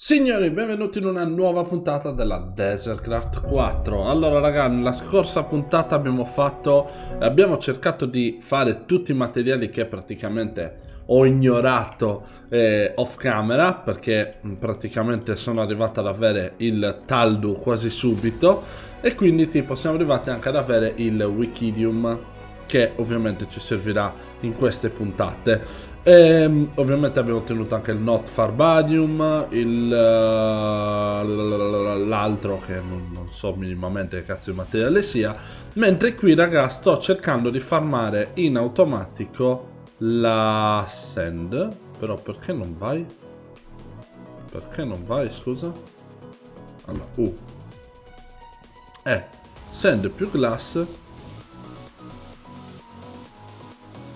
Signori, benvenuti in una nuova puntata della Desertcraft 4. Allora, raga, nella scorsa puntata abbiamo fatto... Abbiamo cercato di fare tutti i materiali che praticamente ho ignorato eh, off camera perché mm, praticamente sono arrivato ad avere il Taldu quasi subito e quindi tipo siamo arrivati anche ad avere il Wikidium che ovviamente ci servirà in queste puntate e, ehm, ovviamente abbiamo ottenuto anche il Not Farbadium, il, uh, l'altro che non, non, so minimamente che cazzo di materiale sia, mentre qui raga sto cercando di farmare in automatico la Sand, però perché non vai? Perché non vai, scusa? Allora, U. Uh. Eh, Sand più Glass.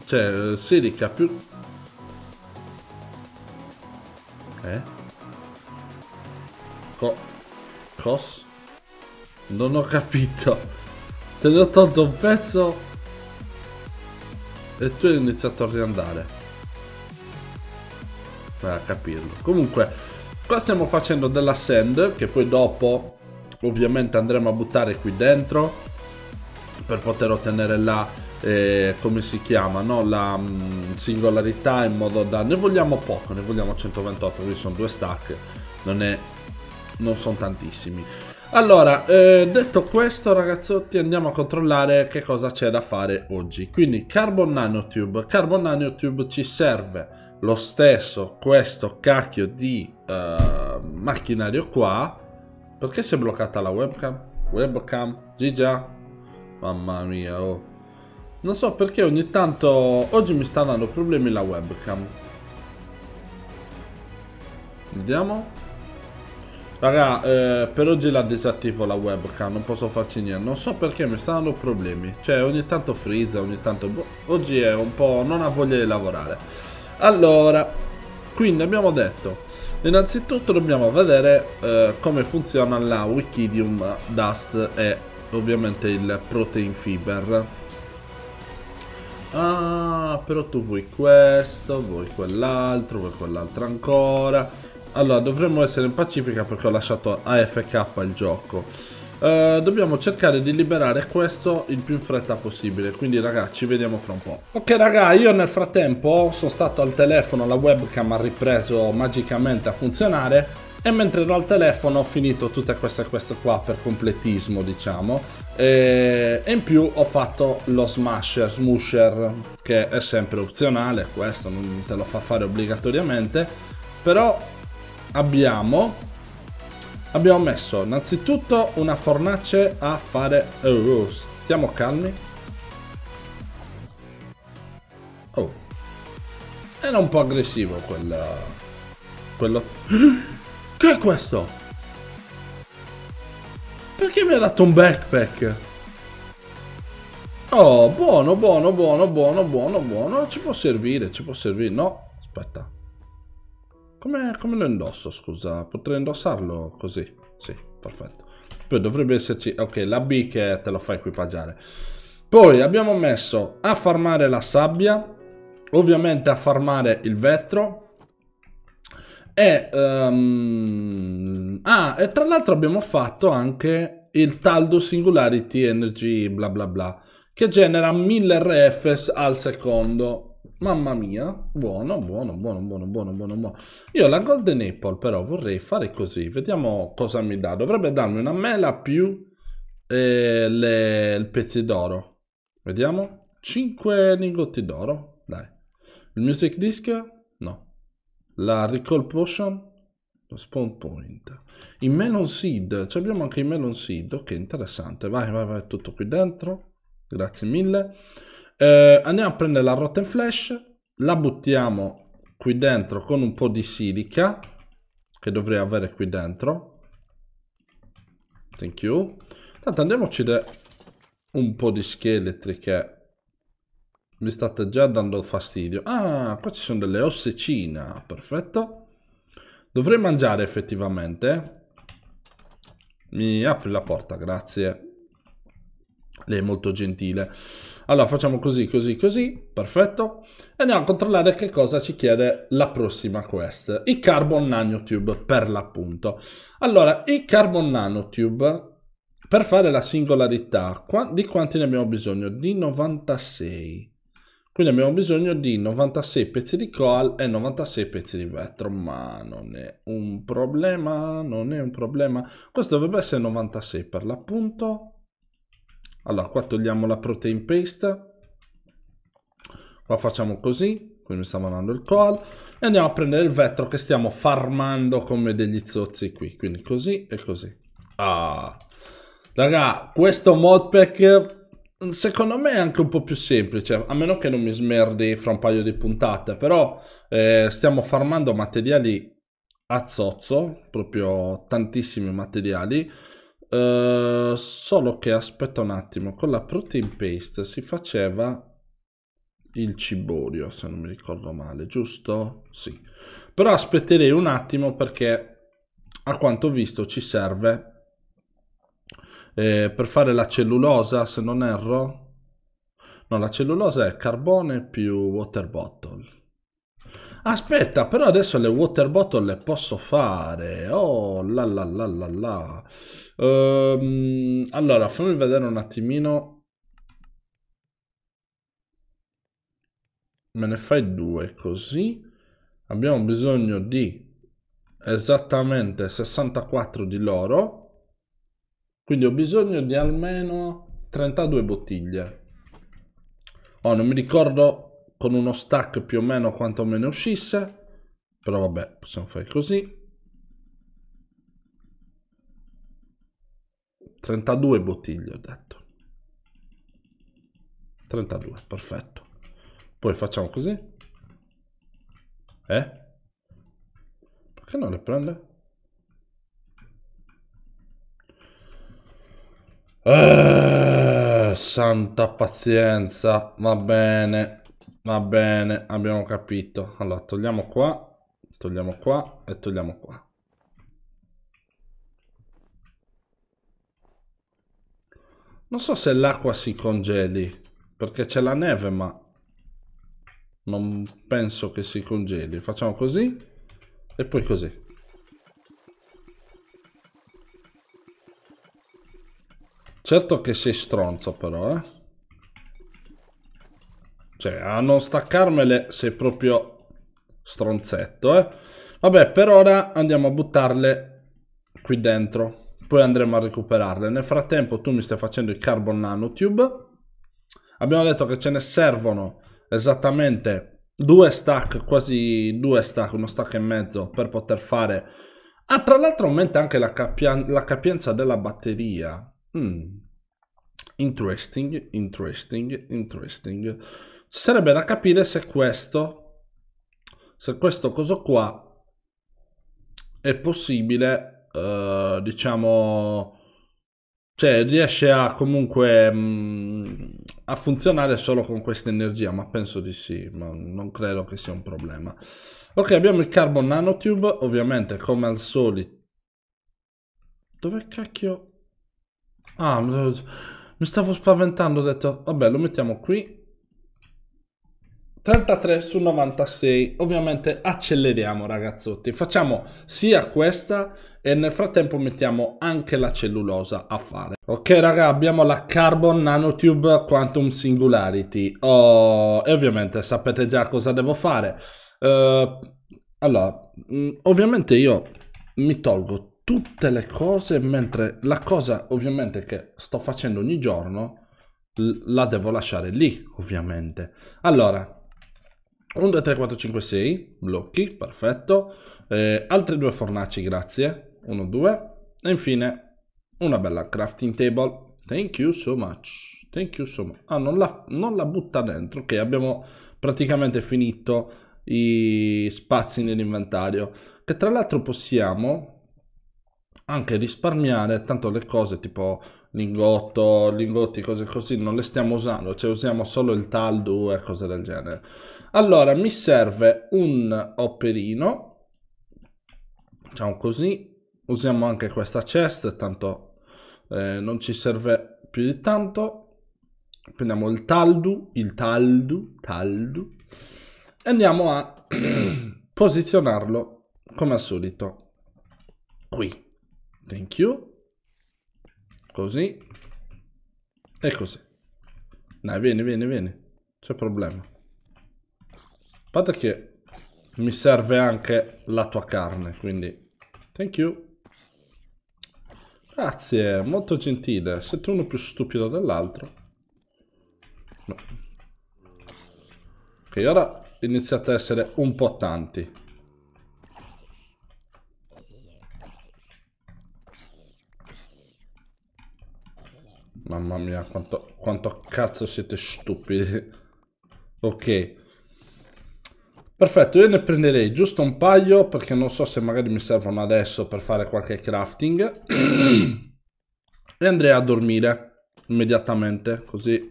Cioè, eh, Silica più Cos? Non ho capito. Te ne ho tolto un pezzo e tu hai iniziato a riandare. a capirlo. Comunque, qua stiamo facendo della sand che poi dopo ovviamente andremo a buttare qui dentro per poter ottenere la eh, come si chiama no? la mh, mm, singolarità in modo da ne vogliamo poco ne vogliamo 128 qui sono due stack non è non sono tantissimi. Allora, eh, detto questo ragazzotti andiamo a controllare che cosa c'è da fare oggi. Quindi Carbon Nanotube. Carbon Nanotube ci serve lo stesso questo cacchio di uh, macchinario qua. Perché si è bloccata la webcam? Webcam? Gigia? Mamma mia, oh. Non so perché ogni tanto... Oggi mi sta dando problemi la webcam. Vediamo. Raga, eh, per oggi la disattivo la webcam, non posso farci niente. Non so perché mi stanno dando problemi. Cioè, ogni tanto frizza, ogni tanto... oggi è un po'... non ha voglia di lavorare. Allora, quindi abbiamo detto... Innanzitutto dobbiamo vedere eh, come funziona la Wikidium Dust e ovviamente il Protein Fiber. Ah, però tu vuoi questo, vuoi quell'altro, vuoi quell'altro ancora allora, dovremmo essere in pacifica perché ho lasciato AFK il gioco. Uh, dobbiamo cercare di liberare questo il più in fretta possibile quindi ragazzi ci vediamo fra un po' ok raga io nel frattempo sono stato al telefono la webcam ha ripreso magicamente a funzionare e mentre ero al telefono ho finito tutte queste queste qua per completismo diciamo e, in più ho fatto lo smasher smusher che è sempre opzionale questo non te lo fa fare obbligatoriamente però abbiamo, abbiamo messo innanzitutto una fornace a fare oh, stiamo calmi oh era un po' aggressivo quel quello che è questo? perché mi ha dato un backpack? oh buono buono buono buono buono buono ci può servire ci può servire no aspetta come, come lo indosso, scusa? Potrei indossarlo così? Sì, perfetto. Poi dovrebbe esserci... Ok, la B che te lo fa equipaggiare. Poi abbiamo messo a farmare la sabbia, ovviamente a farmare il vetro, e, um, ah, e tra l'altro abbiamo fatto anche il Taldo Singularity Energy bla bla bla, che genera 1000 RF al secondo Mamma mia, buono, buono, buono, buono, buono, buono, buono. Io la Golden Apple però vorrei fare così, vediamo cosa mi dà. Dovrebbe darmi una mela più eh, le, il pezzi d'oro. Vediamo, 5 lingotti d'oro, dai. Il music disc? No. La recall potion? Lo spawn point. I melon seed, cioè abbiamo anche i melon seed, ok, interessante. Vai, vai, vai, tutto qui dentro. Grazie mille. Eh, andiamo a prendere la Rotten Flash, la buttiamo qui dentro con un po' di silica, che dovrei avere qui dentro. Thank you. Tanto andiamo a uccidere un po' di scheletri che mi state già dando fastidio. Ah, qua ci sono delle ossecina, perfetto. Dovrei mangiare effettivamente. Mi apri la porta, grazie. Lei è molto gentile. Allora facciamo così, così, così, perfetto. E andiamo a controllare che cosa ci chiede la prossima quest. I Carbon Nanotube, per l'appunto. Allora, i Carbon Nanotube, per fare la singolarità, di quanti ne abbiamo bisogno? Di 96. Quindi abbiamo bisogno di 96 pezzi di coal e 96 pezzi di vetro, ma non è un problema, non è un problema. Questo dovrebbe essere 96 per l'appunto. Allora, qua togliamo la protein paste. Qua facciamo così, qui mi sta mandando il call E andiamo a prendere il vetro che stiamo farmando come degli zozzi qui. Quindi così e così. Ah. Raga, questo modpack secondo me è anche un po' più semplice, a meno che non mi smerdi fra un paio di puntate, però eh, stiamo farmando materiali a zozzo, proprio tantissimi materiali, eh, solo che aspetta un attimo, con la protein paste si faceva il ciborio, se non mi ricordo male, giusto? Sì. Però aspetterei un attimo perché a quanto ho visto ci serve eh, per fare la cellulosa, se non erro. No, la cellulosa è carbone più water bottle. Aspetta, però adesso le water bottle le posso fare. Oh, la la la la la. Um, allora, fammi vedere un attimino. Me ne fai due così. Abbiamo bisogno di esattamente 64 di loro. Quindi ho bisogno di almeno 32 bottiglie. Oh, non mi ricordo con uno stack più o meno quanto me ne uscisse, però vabbè, possiamo fare così. 32 bottiglie ho detto. 32, perfetto. Poi facciamo così. Eh? Perché non le prende? Eh, santa pazienza, va bene. Va bene, abbiamo capito. Allora, togliamo qua, togliamo qua e togliamo qua. Non so se l'acqua si congeli, perché c'è la neve, ma non penso che si congeli. Facciamo così e poi così. Certo che sei stronzo però, eh. Cioè, a non staccarmele sei proprio stronzetto, eh. Vabbè, per ora andiamo a buttarle qui dentro. Poi andremo a recuperarle. Nel frattempo tu mi stai facendo il carbon nanotube. Abbiamo detto che ce ne servono esattamente due stack, quasi due stack, uno stack e mezzo per poter fare... Ah, tra l'altro aumenta anche la, capien la capienza della batteria. Mm. Interesting, interesting, interesting sarebbe da capire se questo, se questo coso qua è possibile, eh, diciamo, cioè riesce a comunque mh, mm, a funzionare solo con questa energia, ma penso di sì, ma non credo che sia un problema. Ok, abbiamo il carbon nanotube, ovviamente come al solito. Dove cacchio? Ah, mi stavo spaventando, ho detto, vabbè, lo mettiamo qui. 33 su 96 ovviamente acceleriamo ragazzotti facciamo sia questa e nel frattempo mettiamo anche la cellulosa a fare ok raga abbiamo la carbon nanotube quantum singularity oh, e ovviamente sapete già cosa devo fare uh, allora mm, ovviamente io mi tolgo tutte le cose mentre la cosa ovviamente che sto facendo ogni giorno la devo lasciare lì ovviamente allora 1, 2, 3, 4, 5, 6, blocchi, perfetto. Eh, altre due fornaci, grazie. 1, 2. E infine una bella crafting table. Thank you so much. Thank you so much. Ah, non la, non la butta dentro. Ok, abbiamo praticamente finito i spazi nell'inventario. Che tra l'altro possiamo anche risparmiare. Tanto le cose tipo lingotto, lingotti, cose così, non le stiamo usando. Cioè usiamo solo il taldo e cose del genere. Allora, mi serve un operino, diciamo così, usiamo anche questa chest, tanto eh, non ci serve più di tanto. Prendiamo il taldu, il taldu, taldu, e andiamo a posizionarlo come al solito qui. Thank you. Così. E così. Dai, vieni, vieni, vieni. C'è problema parte che mi serve anche la tua carne, quindi... Thank you. Grazie, molto gentile. Siete uno più stupido dell'altro. No. Ok, ora iniziate a essere un po' tanti. Mamma mia, quanto, quanto cazzo siete stupidi. Ok. Perfetto, io ne prenderei giusto un paio perché non so se magari mi servono adesso per fare qualche crafting. e andrei a dormire immediatamente, così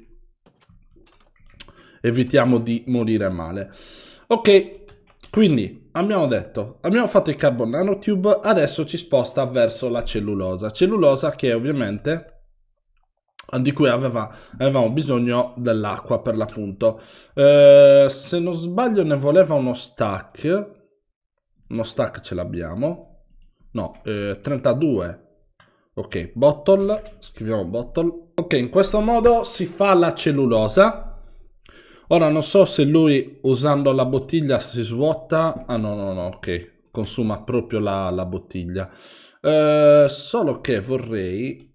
evitiamo di morire male. Ok, quindi abbiamo detto, abbiamo fatto il carbon nanotube, adesso ci sposta verso la cellulosa. Cellulosa che ovviamente di cui aveva, avevamo bisogno dell'acqua per l'appunto. Eh, se non sbaglio ne voleva uno stack, uno stack ce l'abbiamo, no, eh, 32, ok, bottle, scriviamo bottle. Ok, in questo modo si fa la cellulosa. Ora non so se lui usando la bottiglia si svuota, ah no no no, ok, consuma proprio la, la bottiglia. Eh, solo che vorrei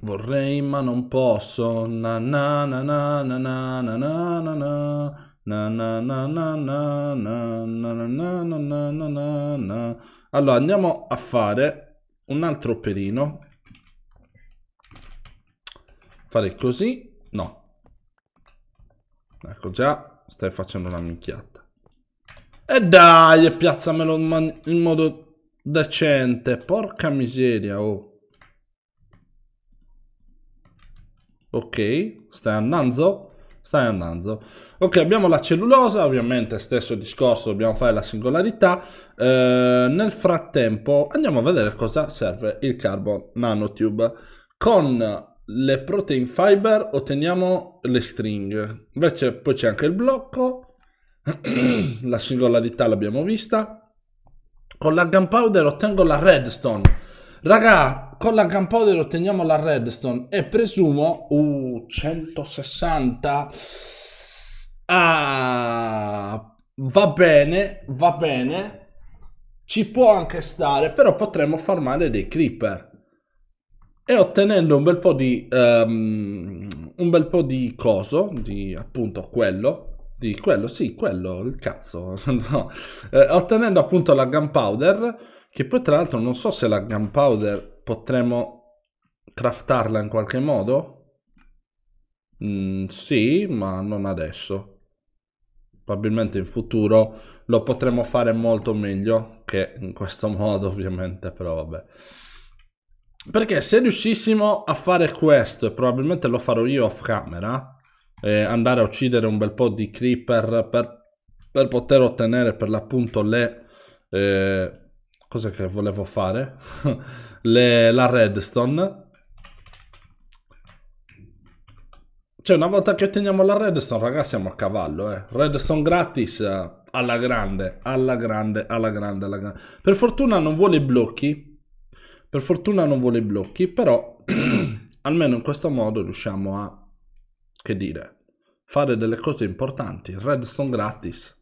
vorrei ma non posso. Na na na na na na na na na na. Na na na na na na na na na na na na Allora andiamo a fare un altro operino. Fare così. No. Ecco già, stai facendo una minchiata. E dai, piazzamelo in, in modo decente. Porca miseria, oh. ok stai andando stai andando ok abbiamo la cellulosa ovviamente stesso discorso dobbiamo fare la singolarità eh, nel frattempo andiamo a vedere cosa serve il carbon nanotube con le protein fiber otteniamo le stringhe invece poi c'è anche il blocco la singolarità l'abbiamo vista con la gunpowder ottengo la redstone Raga, con la Gunpowder otteniamo la Redstone e presumo... Uh, 160... Ah, va bene, va bene. Ci può anche stare, però potremmo farmare dei creeper. E ottenendo un bel po' di... Um, un bel po' di coso, di appunto quello, di quello, sì, quello, il cazzo, no. eh, ottenendo appunto la gunpowder, che poi tra l'altro non so se la gunpowder potremmo craftarla in qualche modo. Mm, sì, ma non adesso. Probabilmente in futuro lo potremo fare molto meglio che in questo modo ovviamente, però vabbè. Perché se riuscissimo a fare questo, e probabilmente lo farò io off camera, eh, andare a uccidere un bel po' di creeper per, per poter ottenere per l'appunto le... Eh, cosa che volevo fare, Le, la redstone. Cioè una volta che otteniamo la redstone, ragazzi, siamo a cavallo, eh. Redstone gratis, eh, alla grande, alla grande, alla grande, alla grande. Per fortuna non vuole i blocchi, per fortuna non vuole i blocchi, però almeno in questo modo riusciamo a, che dire, fare delle cose importanti. Redstone gratis.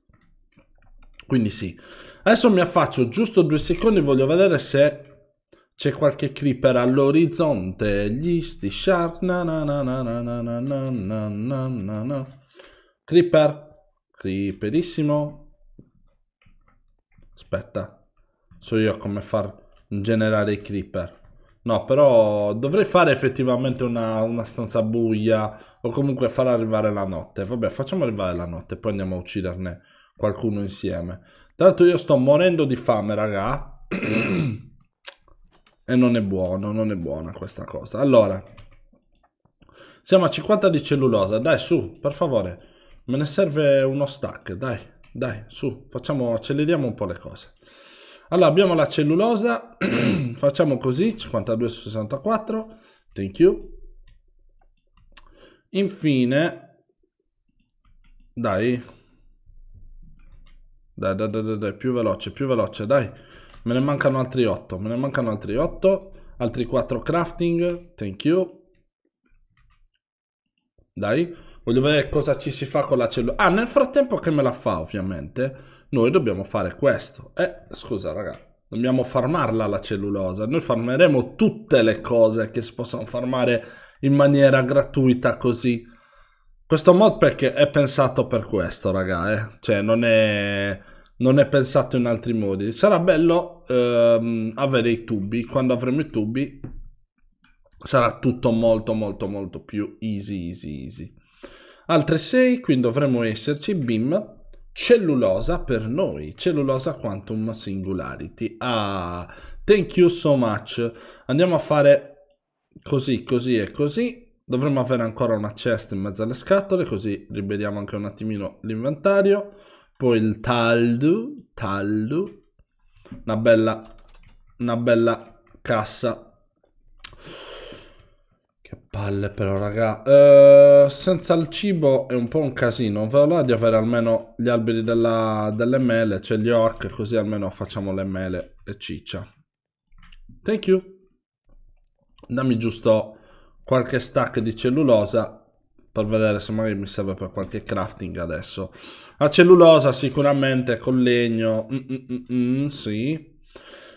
Quindi sì. Adesso mi affaccio giusto due secondi, voglio vedere se c'è qualche creeper all'orizzonte. Gli sti shark. Na na na na na na na na na na. Creeper. Creeperissimo. Aspetta. So io come far generare i creeper. No, però dovrei fare effettivamente una, una stanza buia o comunque far arrivare la notte. Vabbè, facciamo arrivare la notte, poi andiamo a ucciderne qualcuno insieme. Tra l'altro io sto morendo di fame, raga. e non è buono, non è buona questa cosa. Allora, siamo a 50 di cellulosa. Dai, su, per favore. Me ne serve uno stack, dai, dai, su. Facciamo, acceleriamo un po' le cose. Allora, abbiamo la cellulosa. Facciamo così, 52 su 64. Thank you. Infine, dai, dai, dai, dai, dai, più veloce, più veloce, dai. Me ne mancano altri 8, me ne mancano altri 8. Altri 4 crafting, thank you. Dai, voglio vedere cosa ci si fa con la cellula. Ah, nel frattempo che me la fa, ovviamente, noi dobbiamo fare questo. Eh, scusa, raga, dobbiamo farmarla la cellulosa. Noi farmeremo tutte le cose che si possono farmare in maniera gratuita così questo modpack è pensato per questo, raga, eh. Cioè, non è, non è pensato in altri modi. Sarà bello ehm, avere i tubi. Quando avremo i tubi sarà tutto molto, molto, molto più easy, easy, easy. Altre 6, quindi dovremmo esserci BIM cellulosa per noi, cellulosa quantum singularity. Ah, thank you so much. Andiamo a fare così, così e così Dovremmo avere ancora una cesta in mezzo alle scatole, così rivediamo anche un attimino l'inventario. Poi il taldu, taldu, una bella, una bella cassa. Che palle però, raga. Eh, senza il cibo è un po' un casino. Vorrei di avere almeno gli alberi della, delle mele, cioè gli orc, così almeno facciamo le mele e ciccia. Thank you. Dammi giusto qualche stack di cellulosa per vedere se magari mi serve per qualche crafting adesso. La cellulosa sicuramente con legno, mm, mm, mm, mm, sì.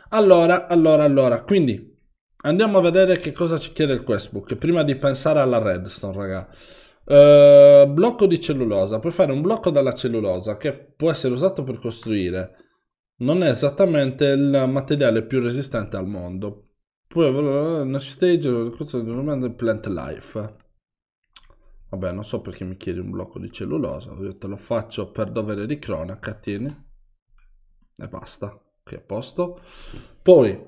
Allora, allora, allora, quindi andiamo a vedere che cosa ci chiede il questbook prima di pensare alla redstone, raga. Uh, blocco di cellulosa, puoi fare un blocco dalla cellulosa che può essere usato per costruire. Non è esattamente il materiale più resistente al mondo, poi avrò una stage del corso del romano del Plant Life. Vabbè, non so perché mi chiedi un blocco di cellulosa, io te lo faccio per dovere di cronaca, tieni. E basta, che a posto. Poi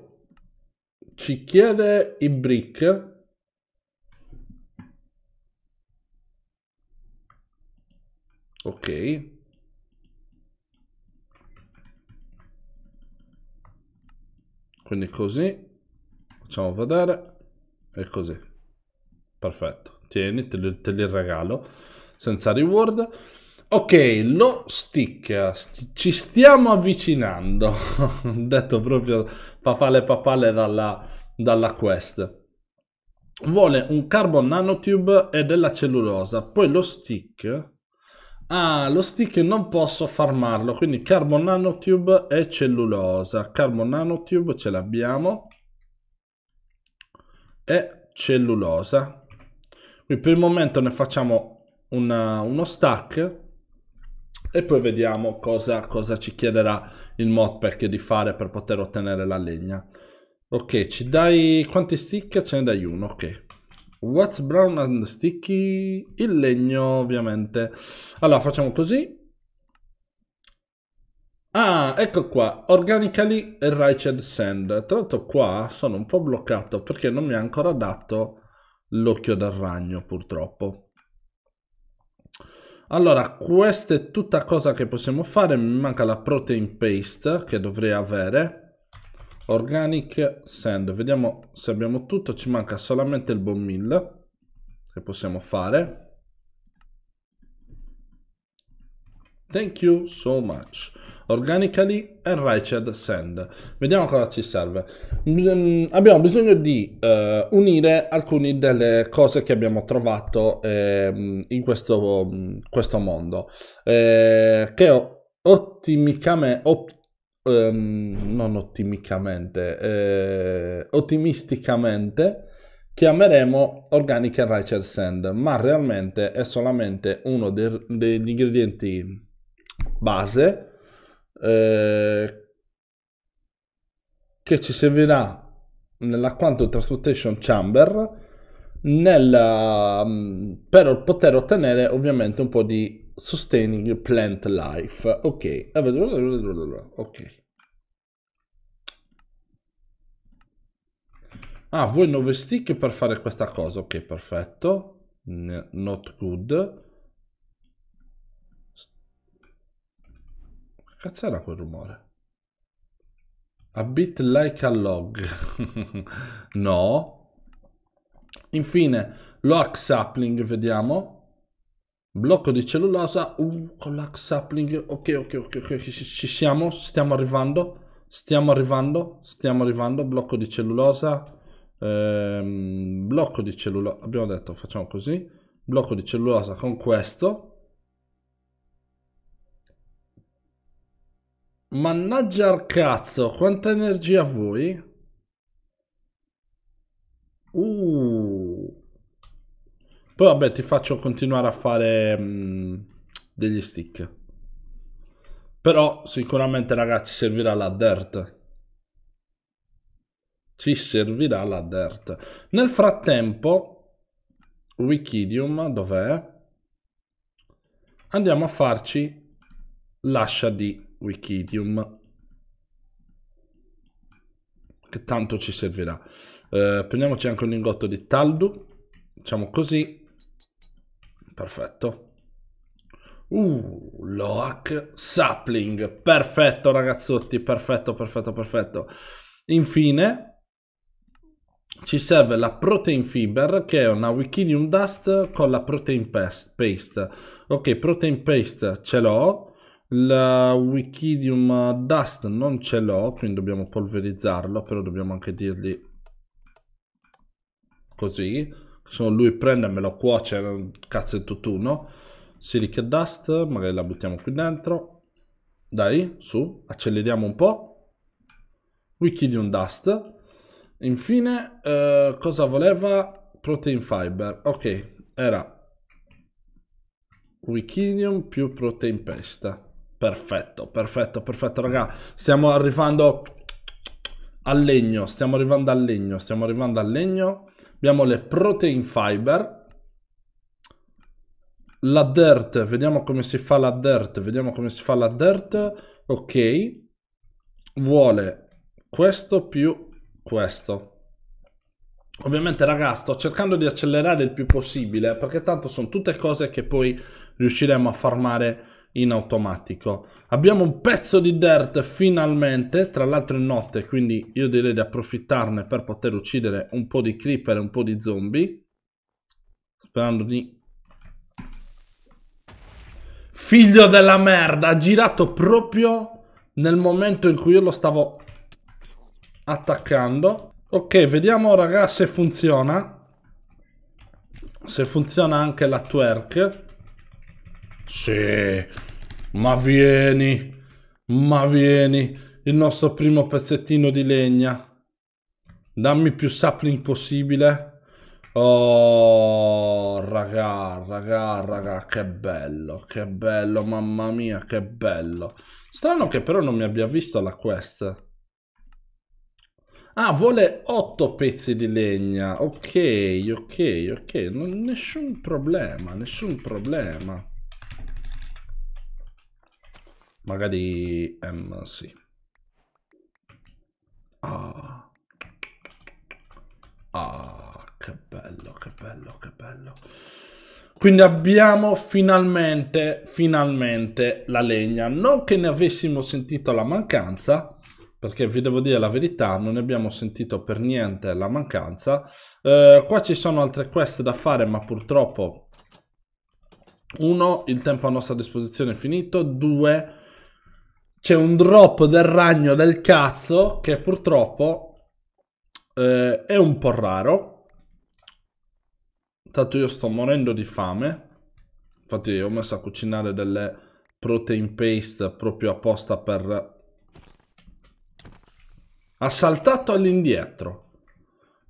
ci chiede i brick. Ok. Quindi così facciamo vedere è così perfetto tieni te li, te li regalo senza reward ok lo stick st ci stiamo avvicinando detto proprio papale papale dalla, dalla quest vuole un carbon nanotube e della cellulosa poi lo stick Ah, lo stick non posso farmarlo, quindi carbon nanotube e cellulosa. Carbon nanotube ce l'abbiamo e cellulosa. Qui per il momento ne facciamo una, uno stack e poi vediamo cosa, cosa ci chiederà il modpack di fare per poter ottenere la legna. Ok, ci dai quanti stick? Ce ne dai uno, ok. What's brown and sticky? Il legno, ovviamente. Allora, facciamo così. Ah, ecco qua, Organically e Righteous Sand. Tra l'altro qua sono un po' bloccato perché non mi ha ancora dato l'occhio del ragno, purtroppo. Allora, questa è tutta cosa che possiamo fare. Mi manca la protein paste che dovrei avere. Organic Sand. Vediamo se abbiamo tutto. Ci manca solamente il bone meal che possiamo fare. Thank you so much. Organically and Richard Sand. Vediamo cosa ci serve. Bis- abbiamo bisogno di eh, unire alcune delle cose che abbiamo trovato eh, in questo, questo mondo. Eh, che ottimicamente... Op- ehm, non ottimicamente, eh, ottimisticamente chiameremo Organic and Richard Sand, ma realmente è solamente uno de- degli ingredienti base eh, che ci servirà nella Quantum Transportation Chamber nella, mm, per poter ottenere ovviamente un po' di sustaining plant life. Ok, eh, ok. Ah, vuoi 9 stick per fare questa cosa? Ok, perfetto. Not good. Cazzo era quel rumore? A bit like a log. no. Infine, l'orc sapling, vediamo. Blocco di cellulosa, uh, con l'arc sapling, ok, ok, ok, ok, ci siamo, stiamo arrivando, stiamo arrivando, stiamo arrivando, blocco di cellulosa, ehm, blocco di cellulosa, abbiamo detto, facciamo così, blocco di cellulosa con questo, Mannaggia al cazzo, quanta energia voi? Uh. Poi vabbè ti faccio continuare a fare mh, mm, degli stick. Però sicuramente ragazzi servirà la dirt. Ci servirà la dirt. Nel frattempo, Wikidium dov'è? Andiamo a farci l'ascia di Wikidium che tanto ci servirà eh, prendiamoci anche un lingotto di Taldu facciamo così perfetto uh, Loak Sapling perfetto ragazzotti perfetto perfetto perfetto infine ci serve la protein fiber che è una wikidium dust con la protein paste ok protein paste ce l'ho la Wikidium Dust non ce l'ho, quindi dobbiamo polverizzarlo, però dobbiamo anche dirgli così. Se lui prende e me lo cuoce, cazzo è tutt'uno. Silica Dust, magari la buttiamo qui dentro. Dai, su, acceleriamo un po'. Wikidium Dust. Infine, eh, cosa voleva? Protein Fiber. Ok, era Wikidium più Protein Pesta. Perfetto, perfetto, perfetto, raga. Stiamo arrivando al legno, stiamo arrivando al legno, stiamo arrivando al legno. Abbiamo le protein fiber. La dirt, vediamo come si fa la dirt, vediamo come si fa la dirt. Ok. Vuole questo più questo. Ovviamente raga sto cercando di accelerare il più possibile perché tanto sono tutte cose che poi riusciremo a farmare in automatico. Abbiamo un pezzo di dirt finalmente, tra l'altro è notte, quindi io direi di approfittarne per poter uccidere un po' di creeper e un po' di zombie. Sperando di... Figlio della merda! Ha girato proprio nel momento in cui io lo stavo attaccando. Ok, vediamo raga se funziona. Se funziona anche la twerk. Sì, ma vieni, ma vieni, il nostro primo pezzettino di legna. Dammi più sapling possibile. Oh, raga, raga, raga, che bello, che bello, mamma mia, che bello. Strano che però non mi abbia visto la quest. Ah, vuole 8 pezzi di legna. Ok, ok, ok, non, nessun problema, nessun problema. Magari ehm, sì. Ah. Ah, che bello, che bello, che bello. Quindi abbiamo finalmente, finalmente la legna. Non che ne avessimo sentito la mancanza, perché vi devo dire la verità, non ne abbiamo sentito per niente la mancanza. Eh, qua ci sono altre quest da fare, ma purtroppo... Uno, il tempo a nostra disposizione è finito. Due, c'è un drop del ragno del cazzo che purtroppo eh, è un po' raro. Tanto io sto morendo di fame. Infatti ho messo a cucinare delle protein paste proprio apposta per... Ha saltato all'indietro.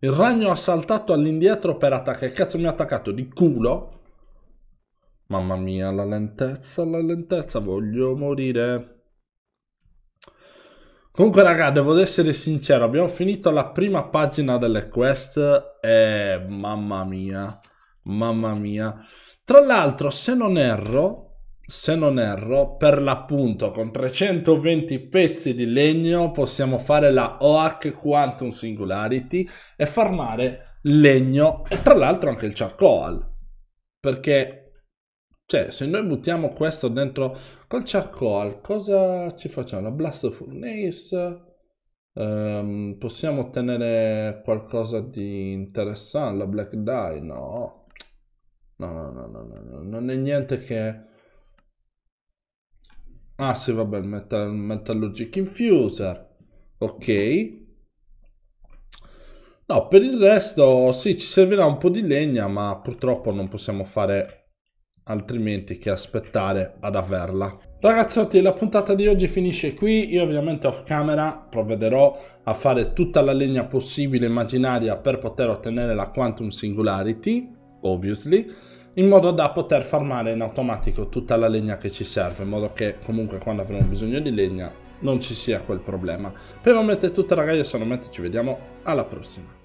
Il ragno ha saltato all'indietro per attaccare. Cazzo mi ha attaccato di culo. Mamma mia, la lentezza, la lentezza, voglio morire. Comunque, raga, devo essere sincero, abbiamo finito la prima pagina delle quest e mamma mia, mamma mia. Tra l'altro, se non erro, se non erro, per l'appunto con 320 pezzi di legno possiamo fare la Oak Quantum Singularity e farmare legno e tra l'altro anche il charcoal. Perché cioè, se noi buttiamo questo dentro col charcoal, cosa ci facciamo? La Blast furnace? Um, possiamo ottenere qualcosa di interessante? La black dye? No. No, no, no, no, no. Non è niente che... Ah, sì, vabbè, il metal, Metallurgic Infuser. Ok. No, per il resto, sì, ci servirà un po' di legna, ma purtroppo non possiamo fare altrimenti che aspettare ad averla. Ragazzotti, la puntata di oggi finisce qui. Io ovviamente off camera provvederò a fare tutta la legna possibile immaginaria per poter ottenere la Quantum Singularity, obviously, in modo da poter farmare in automatico tutta la legna che ci serve, in modo che comunque quando avremo bisogno di legna non ci sia quel problema. Per il momento è tutto ragazzi, se non ci vediamo alla prossima.